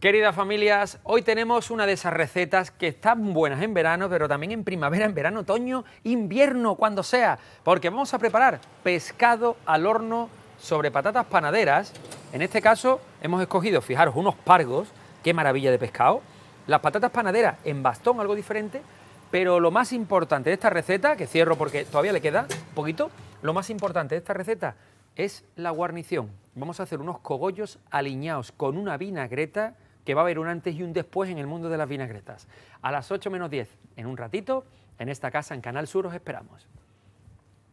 Queridas familias, hoy tenemos una de esas recetas que están buenas en verano, pero también en primavera, en verano, otoño, invierno, cuando sea, porque vamos a preparar pescado al horno sobre patatas panaderas. En este caso hemos escogido, fijaros, unos pargos, qué maravilla de pescado, las patatas panaderas en bastón, algo diferente, pero lo más importante de esta receta, que cierro porque todavía le queda un poquito, lo más importante de esta receta es la guarnición. Vamos a hacer unos cogollos aliñados con una vinagreta que va a haber un antes y un después en el mundo de las vinagretas. A las 8 menos 10, en un ratito, en esta casa, en Canal Sur, os esperamos.